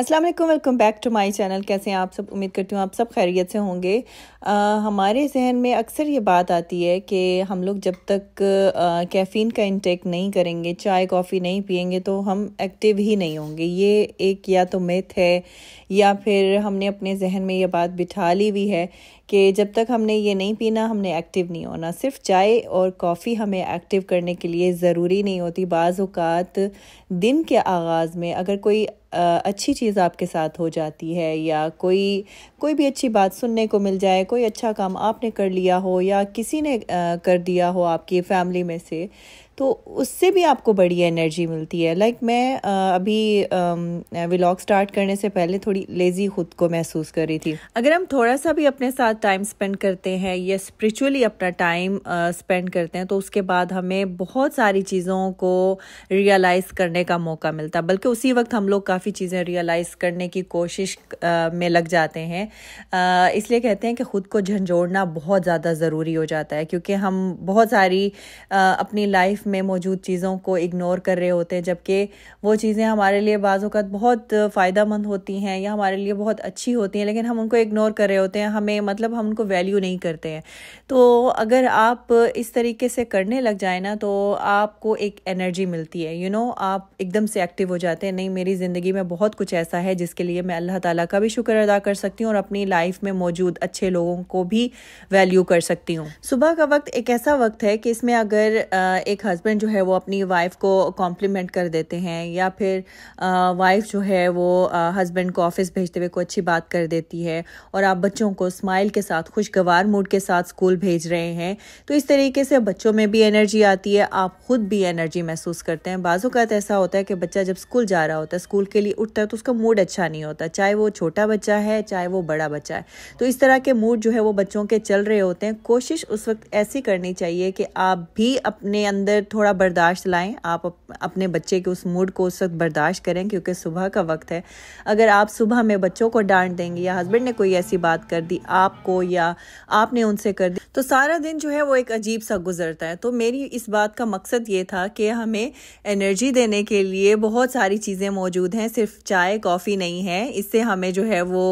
अस्सलाम वालेकुम welcome back to my channel कैसे हैं आप सब उम्मीद करती हूँ आप सब खैरियत से होंगे आ, हमारे जहन में अक्सर ये बात आती है कि हम लोग जब तक आ, कैफ़ीन का इंटेक नहीं करेंगे चाय कॉफ़ी नहीं पियेंगे तो हम एक्टिव ही नहीं होंगे ये एक या तो मिथ है या फिर हमने अपने जहन में यह बात बिठा ली हुई है कि जब तक हमने ये नहीं पीना हमने एक्टिव नहीं होना सिर्फ चाय और कॉफ़ी हमें एक्टिव करने के लिए ज़रूरी नहीं होती बाज़ात दिन के आगाज़ में अगर कोई अच्छी चीज़ आपके साथ हो जाती है या कोई कोई भी अच्छी बात सुनने को मिल जाए कोई अच्छा काम आपने कर लिया हो या किसी ने कर दिया हो आपकी फैमिली में से तो उससे भी आपको बड़ी एनर्जी मिलती है लाइक like मैं अभी व्लॉग स्टार्ट करने से पहले थोड़ी लेज़ी खुद को महसूस कर रही थी अगर हम थोड़ा सा भी अपने साथ टाइम स्पेंड करते हैं या स्पिरिचुअली अपना टाइम स्पेंड करते हैं तो उसके बाद हमें बहुत सारी चीज़ों को रियलाइज़ करने का मौका मिलता है बल्कि उसी वक्त हम लोग काफ़ी चीज़ें रियलाइज़ करने की कोशिश में लग जाते हैं इसलिए कहते हैं कि ख़ुद को झंझोड़ना बहुत ज़्यादा ज़रूरी हो जाता है क्योंकि हम बहुत सारी अपनी लाइफ में मौजूद चीज़ों को इग्नोर कर रहे होते हैं जबकि वो चीज़ें हमारे लिए अवत बहुत फ़ायदा मंद होती हैं या हमारे लिए बहुत अच्छी होती हैं लेकिन हम उनको इग्नोर कर रहे होते हैं हमें मतलब हम उनको वैल्यू नहीं करते हैं तो अगर आप इस तरीके से करने लग जाए ना तो आपको एक एनर्जी मिलती है यू you नो know, आप एकदम से एक्टिव हो जाते हैं नहीं मेरी ज़िंदगी में बहुत कुछ ऐसा है जिसके लिए मैं अल्लाह ताला का भी शुक्र अदा कर सकती हूँ और अपनी लाइफ में मौजूद अच्छे लोगों को भी वैल्यू कर सकती हूँ सुबह का वक्त एक ऐसा वक्त है कि इसमें अगर एक हस्बैंड जो है वो अपनी वाइफ को कॉम्प्लीमेंट कर देते हैं या फिर वाइफ जो है वो हस्बैंड को ऑफिस भेजते हुए कोई अच्छी बात कर देती है और आप बच्चों को स्माइल के साथ खुशगवार मूड के साथ स्कूल भेज रहे हैं तो इस तरीके से बच्चों में भी एनर्जी आती है आप खुद भी एनर्जी महसूस करते हैं का तो ऐसा होता है कि बच्चा जब स्कूल जा रहा होता है स्कूल के लिए उठता है तो उसका मूड अच्छा नहीं होता चाहे वो छोटा बच्चा है चाहे वो बड़ा बच्चा है तो इस तरह के मूड जो है वो बच्चों के चल रहे होते हैं कोशिश उस वक्त ऐसी करनी चाहिए कि आप भी अपने अंदर थोड़ा बर्दाश्त लाएं आप अपने बच्चे के उस मूड को उस वक्त बर्दाश्त करें क्योंकि सुबह का वक्त है अगर आप सुबह में बच्चों को डांट देंगे या हस्बैंड ने कोई ऐसी बात कर दी आपको या आपने उनसे कर दी तो सारा दिन जो है वो एक अजीब सा गुजरता है तो मेरी इस बात का मकसद ये था कि हमें एनर्जी देने के लिए बहुत सारी चीज़ें मौजूद हैं सिर्फ चाय कॉफ़ी नहीं है इससे हमें जो है वो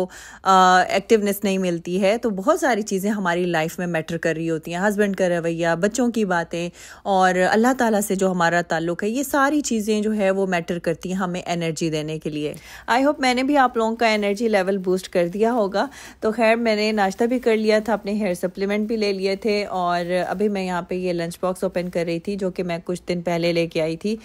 एक्टिवनेस नहीं मिलती है तो बहुत सारी चीज़ें हमारी लाइफ में मैटर कर रही होती हैं हस्बैंड का रवैया बच्चों की बातें और अल्लाह ताला से जो हमारा ताल्लुक है ये सारी चीज़ें जो है वो मैटर करती हैं हमें एनर्जी देने के लिए आई होप मैंने भी आप लोगों का एनर्जी लेवल बूस्ट कर दिया होगा तो खैर मैंने नाश्ता भी कर लिया था अपने हेयर सप्लीमेंट भी ले लिए थे और अभी मैं यहाँ पर ये लंच बॉक्स ओपन कर रही थी जो कि मैं कुछ दिन पहले लेके आई थी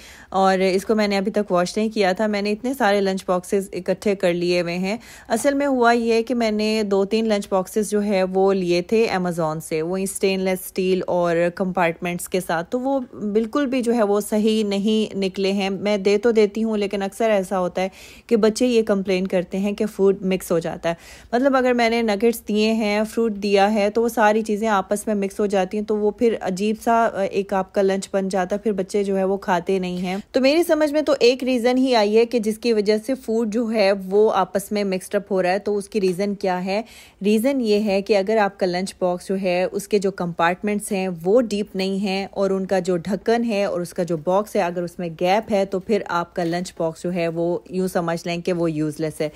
और इसको मैंने अभी तक वॉश नहीं किया था मैंने इतने सारे लंच बॉक्सेस इकट्ठे कर लिए हुए हैं असल में हुआ ये कि मैंने दो तीन लंच बॉक्सेस जो है वो लिए थे अमेज़ोन से वही स्टेनलेस स्टील और कंपार्टमेंट्स के साथ तो वो बिल्कुल भी जो है वो सही नहीं निकले हैं मैं दे तो देती हूँ लेकिन अक्सर ऐसा होता है कि बच्चे ये कंप्लेन करते हैं कि फ़ूड मिक्स हो जाता है मतलब अगर मैंने नगेट्स दिए हैं फ्रूट दिया है तो वो सारी चीज़ें आपस में मिक्स हो जाती हैं तो वो फिर अजीब सा एक आपका लंच बन जाता है फिर बच्चे जो है वो खाते नहीं हैं तो मेरी समझ में तो एक रीज़न ही आई है कि जिसकी वजह से फूड जो है वो आपस में मिक्सडअप हो रहा है तो उसकी रीज़न क्या है रीज़न ये है कि अगर आपका लंच बॉक्स जो है उसके जो कंपार्टमेंट्स हैं वो डीप नहीं हैं और उनका जो ढक ढक्कन है और उसका जो बॉक्स है अगर उसमें गैप है तो फिर आपका लंच बॉक्स जो है वो यूँ समझ लें कि वो यूज़लेस है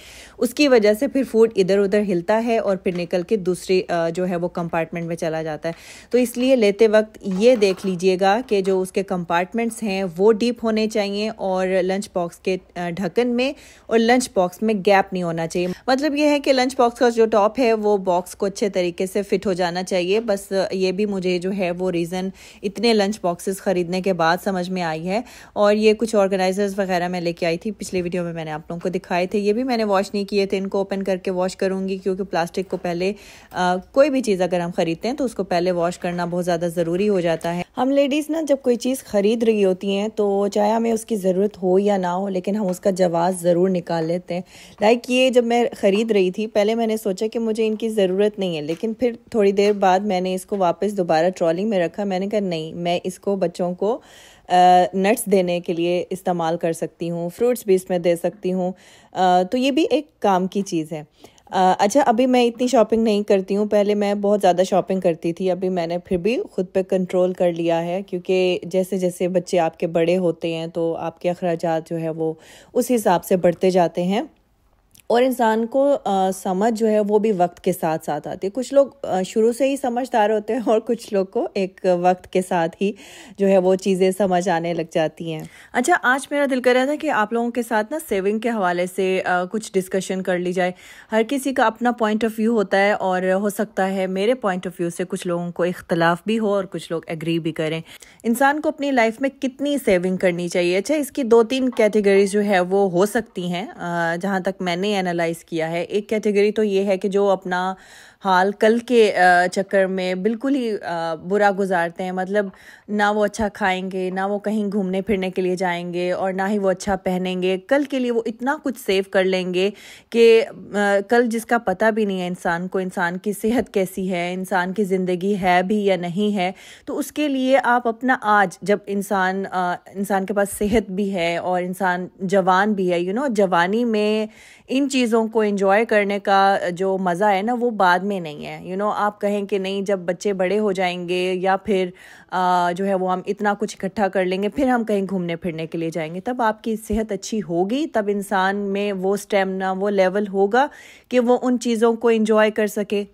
उसकी वजह से फिर फूड इधर उधर हिलता है और फिर निकल के दूसरी जो है वो कंपार्टमेंट में चला जाता है तो इसलिए लेते वक्त ये देख लीजिएगा कि जो उसके कंपार्टमेंट्स हैं वो डीप होने चाहिए और लंच बॉक्स के ढक्कन में और लंच बॉक्स में गैप नहीं होना चाहिए मतलब ये है कि लंच बॉक्स का जो टॉप है वो बॉक्स को अच्छे तरीके से फिट हो जाना चाहिए बस ये भी मुझे जो है वो रीज़न इतने लंच बॉक्सेस चीज़ ख़रीदने के बाद समझ में आई है और ये कुछ ऑर्गेनाइजर्स वगैरह मैं लेके आई थी पिछले वीडियो में मैंने आप लोगों को दिखाए थे ये भी मैंने वॉश नहीं किए थे इनको ओपन करके वॉश करूँगी क्योंकि प्लास्टिक को पहले आ, कोई भी चीज़ अगर हम ख़रीदते हैं तो उसको पहले वॉश करना बहुत ज़्यादा ज़रूरी हो जाता है हम लेडीज़ ना जब कोई चीज़ ख़रीद रही होती हैं तो चाहे हमें उसकी ज़रूरत हो या ना हो लेकिन हम उसका जवाब ज़रूर निकाल लेते हैं लाइक ये जब मैं ख़रीद रही थी पहले मैंने सोचा कि मुझे इनकी ज़रूरत नहीं है लेकिन फिर थोड़ी देर बाद मैंने इसको वापस दोबारा ट्रॉली में रखा मैंने कहा नहीं मैं इसको बच्चों को नट्स देने के लिए इस्तेमाल कर सकती हूँ फ्रूट्स भी इसमें दे सकती हूँ तो ये भी एक काम की चीज़ है अच्छा अभी मैं इतनी शॉपिंग नहीं करती हूँ पहले मैं बहुत ज़्यादा शॉपिंग करती थी अभी मैंने फिर भी ख़ुद पे कंट्रोल कर लिया है क्योंकि जैसे जैसे बच्चे आपके बड़े होते हैं तो आपके अखराज जो है वो उस हिसाब से बढ़ते जाते हैं और इंसान को आ, समझ जो है वो भी वक्त के साथ साथ आती है कुछ लोग शुरू से ही समझदार होते हैं और कुछ लोग को एक वक्त के साथ ही जो है वो चीज़ें समझ आने लग जाती हैं अच्छा आज मेरा दिल कर रहा था कि आप लोगों के साथ ना सेविंग के हवाले से आ, कुछ डिस्कशन कर ली जाए हर किसी का अपना पॉइंट ऑफ व्यू होता है और हो सकता है मेरे पॉइंट ऑफ व्यू से कुछ लोगों को इख्तलाफ भी हो और कुछ लोग एग्री भी करें इंसान को अपनी लाइफ में कितनी सेविंग करनी चाहिए अच्छा इसकी दो तीन कैटेगरीज जो है वो हो सकती हैं जहाँ तक मैंने एनालाइज किया है एक कैटेगरी तो ये है कि जो अपना हाल कल के चक्कर में बिल्कुल ही बुरा गुजारते हैं मतलब ना वो अच्छा खाएंगे ना वो कहीं घूमने फिरने के लिए जाएंगे और ना ही वो अच्छा पहनेंगे कल के लिए वो इतना कुछ सेव कर लेंगे कि कल जिसका पता भी नहीं है इंसान को इंसान की सेहत कैसी है इंसान की ज़िंदगी है भी या नहीं है तो उसके लिए आप अपना आज जब इंसान इंसान के पास सेहत भी है और इंसान जवान भी है यू you नो know, जवानी में इन चीज़ों को इंजॉय करने का जो मज़ा है ना वो बाद में में नहीं है यू you नो know, आप कहें कि नहीं जब बच्चे बड़े हो जाएंगे या फिर जो है वो हम इतना कुछ इकट्ठा कर लेंगे फिर हम कहीं घूमने फिरने के लिए जाएंगे तब आपकी सेहत अच्छी होगी तब इंसान में वो स्टेमिना वो लेवल होगा कि वो उन चीज़ों को इंजॉय कर सके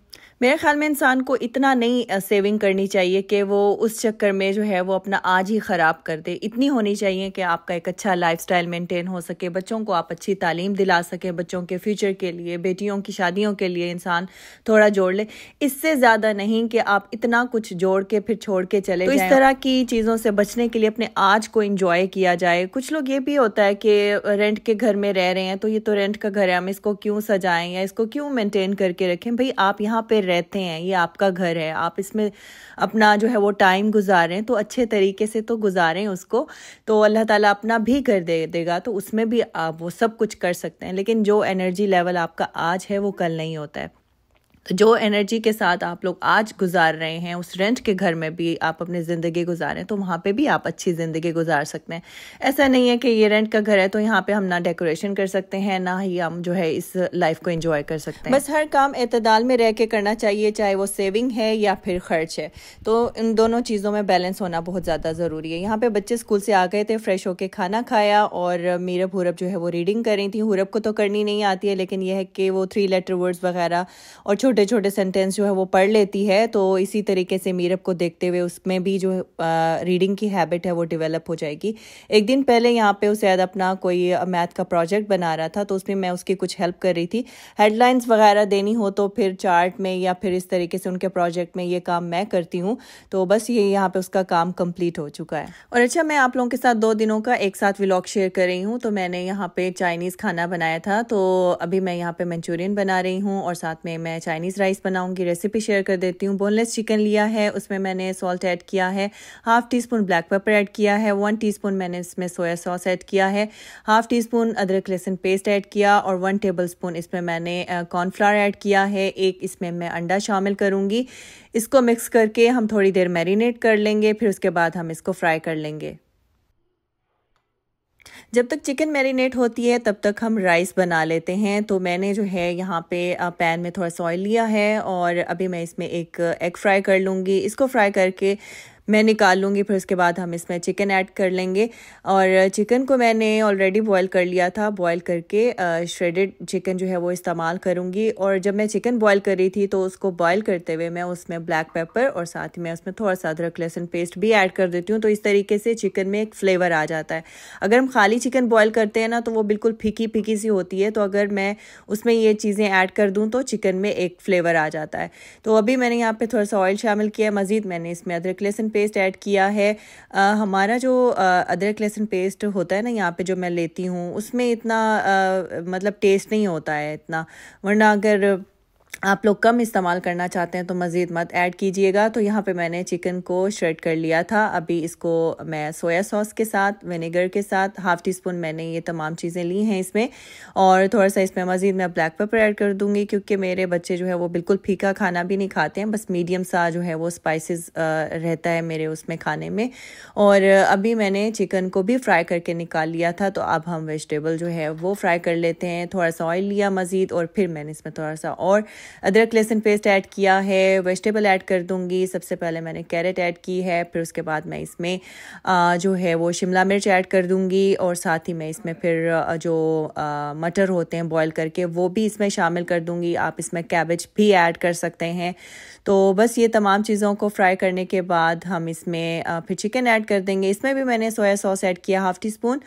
मेरे ख्याल में इंसान को इतना नहीं सेविंग करनी चाहिए कि वो उस चक्कर में जो है वो अपना आज ही ख़राब कर दे इतनी होनी चाहिए कि आपका एक अच्छा लाइफ स्टाइल मेनटेन हो सके बच्चों को आप अच्छी तालीम दिला सकें बच्चों के फ्यूचर के लिए बेटियों की शादियों के लिए इंसान थोड़ा जोड़ ले इससे ज़्यादा नहीं कि आप इतना कुछ जोड़ के फिर छोड़ के चले तो इस तरह की चीज़ों से बचने के लिए अपने आज को इंजॉय किया जाए कुछ लोग ये भी होता है कि रेंट के घर में रह रहे हैं तो ये तो रेंट का घर है हम इसको क्यों सजाएं या इसको क्यों मेंटेन करके रखें भाई आप यहाँ पे रहते हैं ये आपका घर है आप इसमें अपना जो है वो टाइम गुजारें तो अच्छे तरीके से तो गुजारें उसको तो अल्लाह ताला अपना भी घर दे देगा तो उसमें भी आप वो सब कुछ कर सकते हैं लेकिन जो एनर्जी लेवल आपका आज है वो कल नहीं होता है तो जो एनर्जी के साथ आप लोग आज गुजार रहे हैं उस रेंट के घर में भी आप अपनी ज़िंदगी गुजारें तो वहाँ पे भी आप अच्छी ज़िंदगी गुजार सकते हैं ऐसा नहीं है कि ये रेंट का घर है तो यहाँ पे हम ना डेकोरेशन कर सकते हैं ना ही हम जो है इस लाइफ को इंजॉय कर सकते हैं बस हर काम अतदाल में रह के करना चाहिए चाहे वो सेविंग है या फिर खर्च है तो इन दोनों चीज़ों में बैलेंस होना बहुत ज़्यादा ज़रूरी है यहाँ पर बच्चे स्कूल से आ गए थे फ्रेश होकर खाना खाया और मीरभ हूरब जो है वो रीडिंग कर रही थी हुरब को तो करनी नहीं आती है लेकिन यह है कि वो थ्री लेटर वर्ड्स वगैरह और छोटे छोटे छोटे सेंटेंस जो है वो पढ़ लेती है तो इसी तरीके से मीरब को देखते हुए उसमें भी जो रीडिंग की हैबिट है वो डेवलप हो जाएगी एक दिन पहले यहाँ पे उसे अपना कोई मैथ का प्रोजेक्ट बना रहा था तो उसमें मैं उसकी कुछ हेल्प कर रही थी हेडलाइंस वगैरह देनी हो तो फिर चार्ट में या फिर इस तरीके से उनके प्रोजेक्ट में ये काम मैं करती हूँ तो बस ये यहाँ पे उसका काम कंप्लीट हो चुका है और अच्छा मैं आप लोगों के साथ दो दिनों का एक साथ व्लॉग शेयर कर रही हूँ तो मैंने यहाँ पे चाइनीज़ खाना बनाया था तो अभी मैं यहाँ पे मंचूरियन बना रही हूँ और साथ में मैं चाइनीज़ चाइनीज़ राइस बनाऊंगी रेसिपी शेयर कर देती हूँ बोनलेस चिकन लिया है उसमें मैंने सॉल्ट ऐड किया है half teaspoon black pepper add किया है वन टी स्पून मैंने इसमें सोया सॉस ऐड किया है हाफ़ टी स्पून अदरक लहसुन पेस्ट ऐड किया और वन टेबल स्पून इसमें मैंने कॉर्नफ्लावर ऐड किया है एक इसमें मैं अंडा शामिल करूँगी इसको मिक्स करके हम थोड़ी देर मैरिनेट कर लेंगे फिर उसके बाद हम इसको फ्राई कर लेंगे जब तक चिकन मैरिनेट होती है तब तक हम राइस बना लेते हैं तो मैंने जो है यहाँ पे पैन में थोड़ा सा ऑयल लिया है और अभी मैं इसमें एक एग फ्राई कर लूँगी इसको फ्राई करके मैं निकाल लूँगी फिर उसके बाद हम इसमें चिकन ऐड कर लेंगे और चिकन को मैंने ऑलरेडी बॉयल कर लिया था बॉयल करके श्रेडेड चिकन जो है वो इस्तेमाल करूँगी और जब मैं चिकन बॉयल कर रही थी तो उसको बॉयल करते हुए मैं उसमें ब्लैक पेपर और साथ ही मैं उसमें थोड़ा सा अदरक लहसुन पेस्ट भी ऐड कर देती हूँ तो इस तरीके से चिकन में एक फ्लेवर आ जाता है अगर हम खाली चिकन बॉयल करते हैं ना तो वो बिल्कुल फीकी फीकी सी होती है तो अगर मैं उसमें ये चीज़ें ऐड कर दूँ तो चिकन में एक फ्लेवर आ जाता है तो अभी मैंने यहाँ पर थोड़ा सा ऑयल शामिल किया मज़ीद मैंने इसमें अदरक लहसुन पेस्ट ऐड किया है आ, हमारा जो अदरक लहसुन पेस्ट होता है ना यहाँ पे जो मैं लेती हूँ उसमें इतना आ, मतलब टेस्ट नहीं होता है इतना वरना अगर आप लोग कम इस्तेमाल करना चाहते हैं तो मज़ीद मत ऐड कीजिएगा तो यहाँ पे मैंने चिकन को श्रेड कर लिया था अभी इसको मैं सोया सॉस के साथ विनेगर के साथ हाफ़ टी स्पून मैंने ये तमाम चीज़ें ली हैं इसमें और थोड़ा सा इसमें मज़ीद मैं ब्लैक पेपर ऐड कर दूँगी क्योंकि मेरे बच्चे जो है वो बिल्कुल फीका खाना भी नहीं खाते हैं बस मीडियम सा जो है वो स्पाइसिस रहता है मेरे उसमें खाने में और अभी मैंने चिकन को भी फ्राई करके निकाल लिया था तो अब हम वेजिटेबल जो है वो फ्राई कर लेते हैं थोड़ा सा ऑयल लिया मज़ीद और फिर मैंने इसमें थोड़ा सा और अदरक लहसुन पेस्ट ऐड किया है वेजिटेबल ऐड कर दूंगी सबसे पहले मैंने कैरेट ऐड की है फिर उसके बाद मैं इसमें जो है वो शिमला मिर्च ऐड कर दूंगी और साथ ही मैं इसमें फिर जो मटर होते हैं बॉयल करके वो भी इसमें शामिल कर दूंगी आप इसमें कैबेज भी ऐड कर सकते हैं तो बस ये तमाम चीज़ों को फ्राई करने के बाद हम इसमें फिर चिकन ऐड कर देंगे इसमें भी मैंने सोया सॉस ऐड किया हाफ़ टी स्पून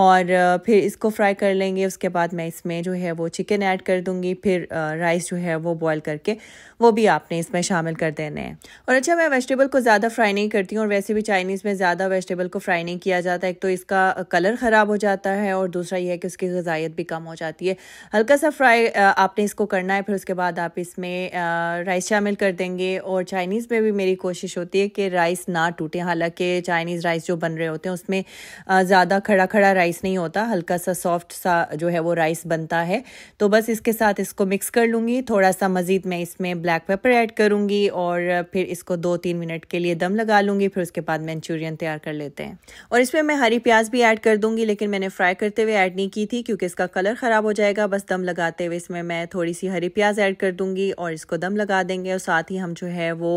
और फिर इसको फ्राई कर लेंगे उसके बाद मैं इसमें जो है वो चिकन ऐड कर दूँगी फिर राइस जो है वो बॉयल करके वो भी आपने इसमें शामिल कर देने हैं और अच्छा मैं वेजिटेबल को ज़्यादा फ्राई नहीं करती हूँ और वैसे भी चाइनीज़ में ज़्यादा वेजिटेबल को फ्राई नहीं किया जाता एक तो इसका कलर ख़राब हो जाता है और दूसरा यह है कि उसकी गजाइत भी कम हो जाती है हल्का सा फ्राई आपने इसको करना है फिर उसके बाद आप इसमें राइस शामिल कर देंगे और चाइनीज़ में भी मेरी कोशिश होती है कि राइस ना टूटे हालाँकि चाइनीज़ राइस जो बन रहे होते हैं उसमें ज़्यादा खड़ा खड़ा राइस नहीं होता हल्का सा सॉफ्ट सा जो है वो राइस बनता है तो बस इसके साथ इसको मिक्स कर लूँगी थोड़ा सा मज़ीद मैं इसमें ब्लैक पेपर ऐड करूँगी और फिर इसको दो तीन मिनट के लिए दम लगा लूँगी फिर उसके बाद मंचूरियन तैयार कर लेते हैं और इसमें मैं हरी प्याज भी ऐड कर दूँगी लेकिन मैंने फ्राई करते हुए ऐड नहीं की थी क्योंकि इसका कलर ख़राब हो जाएगा बस दम लगाते हुए इसमें मैं थोड़ी सी हरी प्याज ऐड कर दूँगी और इसको दम लगा देंगे और साथ ही हम जो है वो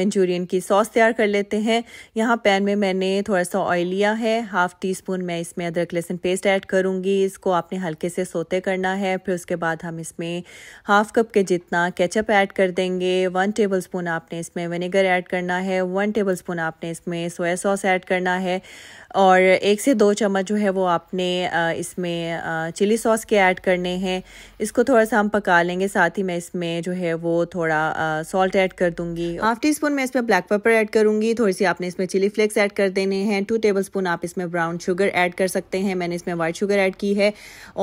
मंचूरियन की सॉस तैयार कर लेते हैं यहाँ पैन में मैंने थोड़ा सा ऑयल लिया है हाफ़ टी स्पून मैं इसमें अदरक लहसुन पेस्ट ऐड करूँगी इसको आपने हल्के से सोते करना है फिर उसके बाद हम इसमें हाफ़ कप कप के जितना केचप ऐड कर देंगे वन टेबल स्पून आपने इसमें विनेगर ऐड करना है वन स्पून आपने इसमें सोया सॉस ऐड करना है और एक से दो चम्मच जो है वो आपने इसमें चिली सॉस के ऐड करने हैं इसको थोड़ा सा हम पका लेंगे साथ ही मैं इसमें जो है वो थोड़ा सॉल्ट ऐड कर दूंगी हाफ टी स्पून मैं इसमें ब्लैक पेपर ऐड करूंगी थोड़ी सी आपने इसमें चिली फ्लेक्स ऐड कर देने हैं टू टेबल स्पून आप इसमें ब्राउन शुगर ऐड कर सकते हैं मैंने इसमें वाइट शुगर ऐड की है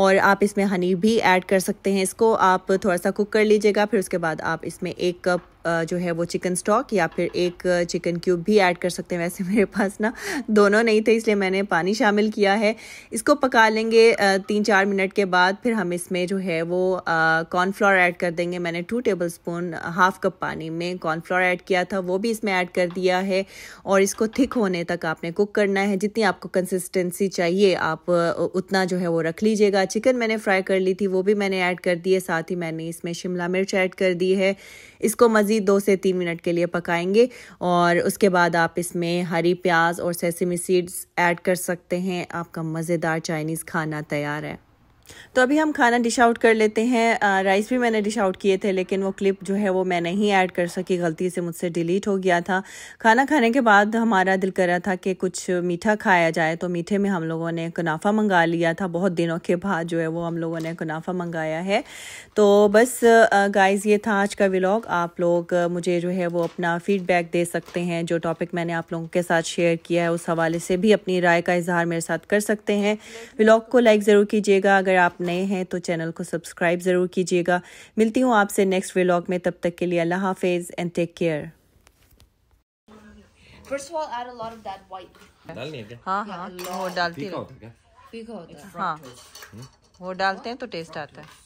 और आप इसमें हनी भी ऐड कर सकते हैं इसको आप थोड़ा सा कुक कर लीजिएगा फिर उसके बाद आप इसमें एक कप जो है वो चिकन स्टॉक या फिर एक चिकन क्यूब भी ऐड कर सकते हैं वैसे मेरे पास ना दोनों नहीं थे इसलिए मैंने पानी शामिल किया है इसको पका लेंगे तीन चार मिनट के बाद फिर हम इसमें जो है वो कॉर्नफ्लोर ऐड कर देंगे मैंने two tablespoon half cup पानी में कॉर्नफ्लोर ऐड किया था वो भी इसमें ऐड कर दिया है और इसको थिक होने तक आपने कुक करना है जितनी आपको कंसिस्टेंसी चाहिए आप उतना जो है वो रख लीजिएगा चिकन मैंने फ्राई कर ली थी वो भी मैंने ऐड कर दी है साथ ही मैंने इसमें शिमला मिर्च ऐड कर दी है इसको मज़ीद मज़ीद दो से तीन मिनट के लिए पकाएंगे और उसके बाद आप इसमें हरी प्याज और सेसमी सीड्स ऐड कर सकते हैं आपका मज़ेदार चाइनीज़ खाना तैयार है तो अभी हम खाना डिश आउट कर लेते हैं राइस भी मैंने डिश आउट किए थे लेकिन वो क्लिप जो है वो मैं नहीं ऐड कर सकी गलती से मुझसे डिलीट हो गया था खाना खाने के बाद हमारा दिल कर रहा था कि कुछ मीठा खाया जाए तो मीठे में हम लोगों ने कुनाफा मंगा लिया था बहुत दिनों के बाद जो है वो हम लोगों ने कुनाफा मंगाया है तो बस गाइज़ ये था आज का व्लॉग आप लोग मुझे जो है वो अपना फ़ीडबैक दे सकते हैं जो टॉपिक मैंने आप लोगों के साथ शेयर किया है उस हवाले से भी अपनी राय का इजहार मेरे साथ कर सकते हैं व्लॉग को लाइक ज़रूर कीजिएगा अगर अगर आप नए हैं तो चैनल को सब्सक्राइब ज़रूर कीजिएगा मिलती हूँ आपसे नेक्स्ट व्लॉग में तब तक के लिए अल्लाह हाफिज़ and take care First of all, add a lot of that white. हाँ हाँ वो होता है. हाँ. वो डालते हैं तो टेस्ट आता है.